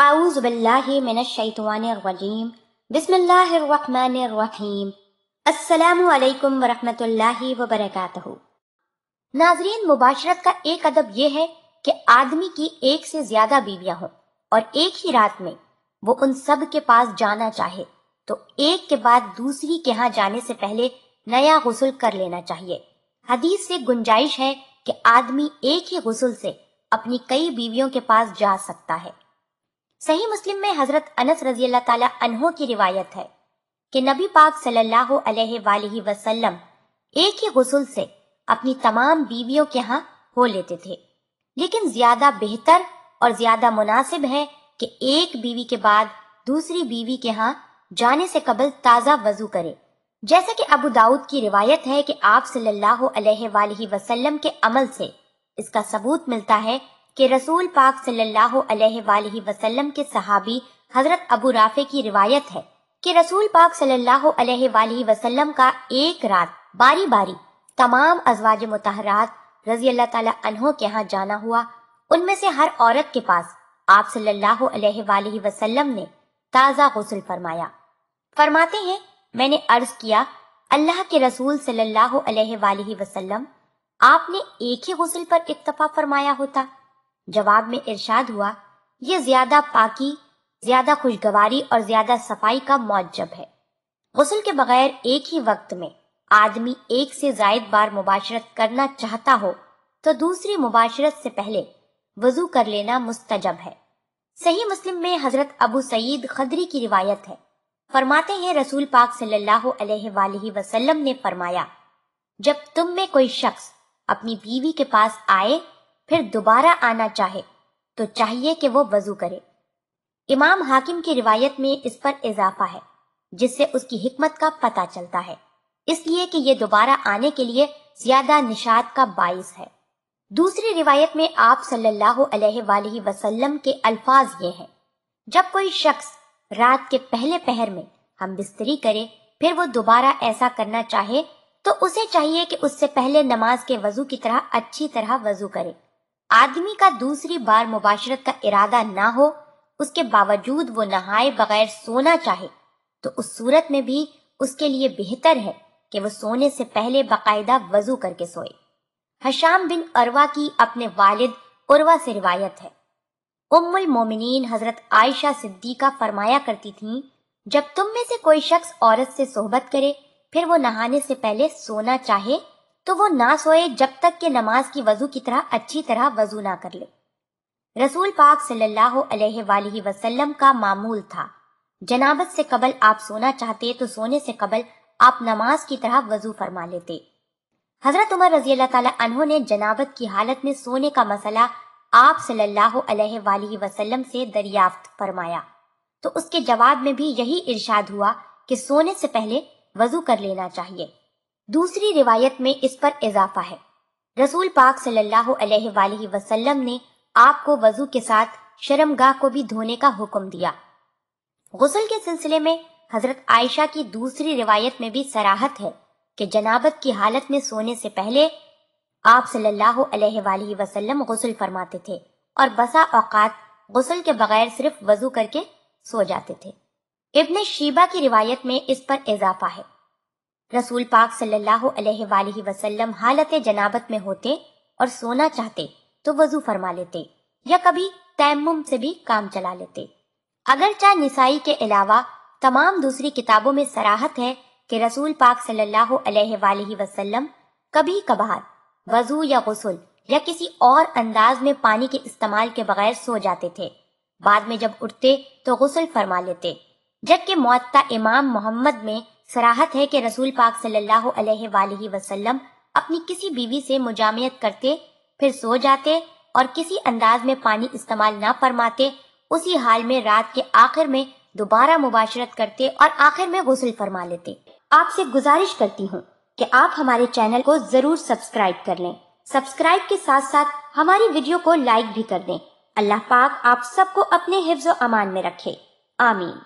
اعوذ باللہ من الشیطان الرجیم بسم اللہ الرحمن الرحیم السلام علیکم ورحمۃ اللہ وبرکاتہ ناظرین مباشرت کا ایک ادب یہ ہے کہ آدمی کی ایک سے زیادہ بیویاں ہوں اور ایک ہی رات میں وہ ان سب کے پاس جانا چاہے تو ایک کے بعد دوسری کے ہاں جانے سے پہلے نیا غسل کر لینا چاہیے حدیث سے گنجائش ہے کہ آدمی ایک ہی غسل سے اپنی کئی بیویوں کے پاس جا سکتا ہے صحیح مسلم میں حضرت انس رضی اللہ تعالیٰ ہے کہ نبی پاک صلی اللہ علیہ وآلہ وسلم ایک ہی غسل سے اپنی تمام بیویوں کے ہاں ہو لیتے تھے لیکن زیادہ زیادہ بہتر اور مناسب ہے کہ ایک بیوی کے بعد دوسری بیوی کے ہاں جانے سے قبل تازہ وضو کرے جیسا کہ ابو داؤد کی روایت ہے کہ آپ صلی اللہ علیہ وآلہ وسلم کے عمل سے اس کا ثبوت ملتا ہے کہ رسول پاک صلی اللہ علیہ وآلہ وسلم کے صحابی حضرت ابو رافع کی روایت ہے کہ رسول پاک صلی اللہ علیہ وآلہ وسلم کا ایک رات باری باری تمام ازواج متحرات رضی اللہ تعالیٰ کے ہاں جانا ہوا ان میں سے ہر عورت کے پاس آپ صلی اللہ علیہ وآلہ وسلم نے تازہ غسل فرمایا فرماتے ہیں میں نے عرض کیا اللہ کے رسول صلی اللہ علیہ وآلہ وسلم آپ نے ایک ہی غسل پر اکتفا فرمایا ہوتا جواب میں ارشاد ہوا یہ زیادہ پاکی زیادہ خوشگواری اور زیادہ صفائی کا موجب ہے غسل کے بغیر ایک ہی وقت میں آدمی ایک سے زائد بار مباشرت کرنا چاہتا ہو تو دوسری مباشرت سے پہلے وضو کر لینا مستجب ہے صحیح مسلم میں حضرت ابو سعید خدری کی روایت ہے فرماتے ہیں رسول پاک صلی اللہ علیہ وآلہ وسلم نے فرمایا جب تم میں کوئی شخص اپنی بیوی کے پاس آئے پھر دوبارہ آنا چاہے تو چاہیے کہ وہ وضو کرے امام حاکم کی روایت میں اس پر اضافہ ہے جس سے اس کی حکمت کا پتہ چلتا ہے اس لیے کہ یہ دوبارہ آنے کے لیے زیادہ نشاد کا باعث ہے دوسری روایت میں آپ صلی اللہ علیہ وآلہ وسلم کے الفاظ یہ ہیں جب کوئی شخص رات کے پہلے پہر میں ہم بستری کرے پھر وہ دوبارہ ایسا کرنا چاہے تو اسے چاہیے کہ اس سے پہلے نماز کے وضو کی طرح اچھی طرح وضو کرے آدمی کا دوسری بار مباشرت کا ارادہ نہ ہو اس کے باوجود وہ نہائے بغیر سونا چاہے تو اس صورت میں بھی اس کے لیے بہتر ہے کہ وہ سونے سے پہلے باقاعدہ وضو کر کے سوئے حشام بن اروا کی اپنے والد اروا سے روایت ہے ام المومنین حضرت عائشہ صدیقہ فرمایا کرتی تھیں جب تم میں سے کوئی شخص عورت سے صحبت کرے پھر وہ نہانے سے پہلے سونا چاہے تو وہ نہ سوئے جب تک کہ نماز کی وضو کی طرح اچھی طرح وضو نہ کر لے رسول پاک صلی اللہ علیہ وآلہ وسلم کا معمول تھا جنابت سے قبل آپ سونا چاہتے تو سونے سے قبل آپ نماز کی طرح وضو فرما لیتے حضرت عمر رضی اللہ تعالیٰ عنہ نے جنابت کی حالت میں سونے کا مسئلہ آپ صلی اللہ علیہ وآلہ وسلم سے دریافت فرمایا تو اس کے جواب میں بھی یہی ارشاد ہوا کہ سونے سے پہلے وضو کر لینا چاہیے دوسری روایت میں اس پر اضافہ ہے رسول پاک صلی اللہ علیہ وآلہ وسلم نے آپ کو وضو کے ساتھ شرمگاہ کو بھی دھونے کا حکم دیا غسل کے سلسلے میں حضرت عائشہ کی دوسری روایت میں بھی سراحت ہے کہ جنابت کی حالت میں سونے سے پہلے آپ صلی اللہ علیہ وآلہ وسلم غسل فرماتے تھے اور بسا اوقات غسل کے بغیر صرف وضو کر کے سو جاتے تھے ابن شیبہ کی روایت میں اس پر اضافہ ہے رسول پاک صلی اللہ علیہ وآلہ وسلم حالت جنابت میں ہوتے اور سونا چاہتے تو وضو فرما لیتے یا کبھی تیمم سے بھی کام چلا لیتے اگرچہ نسائی کے علاوہ تمام دوسری کتابوں میں سراحت ہے کہ رسول پاک صلی اللہ علیہ وآلہ وسلم کبھی کبھار وضو یا غسل یا کسی اور انداز میں پانی کے استعمال کے بغیر سو جاتے تھے بعد میں جب اٹھتے تو غسل فرما لیتے جبکہ کہ معتا امام محمد میں سراحت ہے کہ رسول پاک صلی اللہ علیہ وآلہ وسلم اپنی کسی بیوی سے مجامعت کرتے پھر سو جاتے اور کسی انداز میں پانی استعمال نہ فرماتے اسی حال میں رات کے آخر میں دوبارہ مباشرت کرتے اور آخر میں غسل فرما لیتے آپ سے گزارش کرتی ہوں کہ آپ ہمارے چینل کو ضرور سبسکرائب کر لیں سبسکرائب کے ساتھ ساتھ ہماری ویڈیو کو لائک بھی کر دیں اللہ پاک آپ سب کو اپنے حفظ و امان میں رکھے آمین